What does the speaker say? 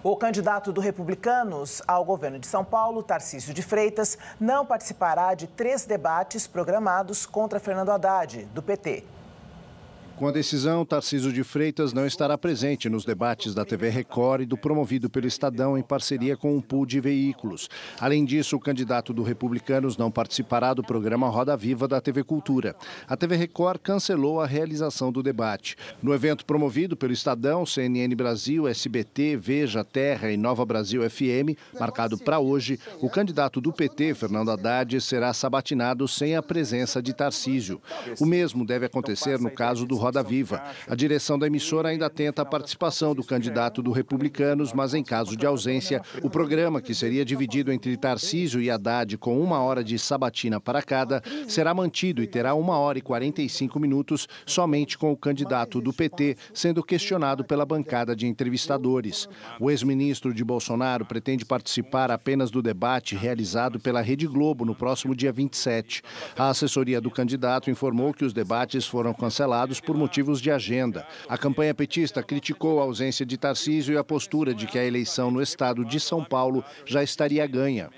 O candidato do Republicanos ao governo de São Paulo, Tarcísio de Freitas, não participará de três debates programados contra Fernando Haddad, do PT. Com a decisão, Tarciso de Freitas não estará presente nos debates da TV Record e do promovido pelo Estadão em parceria com um pool de veículos. Além disso, o candidato do Republicanos não participará do programa Roda Viva da TV Cultura. A TV Record cancelou a realização do debate. No evento promovido pelo Estadão, CNN Brasil, SBT, Veja Terra e Nova Brasil FM, marcado para hoje, o candidato do PT, Fernando Haddad, será sabatinado sem a presença de Tarcísio. O mesmo deve acontecer no caso do Roda Viva. A direção da emissora ainda tenta a participação do candidato do Republicanos, mas em caso de ausência, o programa, que seria dividido entre Tarcísio e Haddad com uma hora de sabatina para cada, será mantido e terá uma hora e 45 minutos somente com o candidato do PT sendo questionado pela bancada de entrevistadores. O ex-ministro de Bolsonaro pretende participar apenas do debate realizado pela Rede Globo no próximo dia 27. A assessoria do candidato informou que os debates foram cancelados por motivos de agenda. A campanha petista criticou a ausência de Tarcísio e a postura de que a eleição no estado de São Paulo já estaria ganha.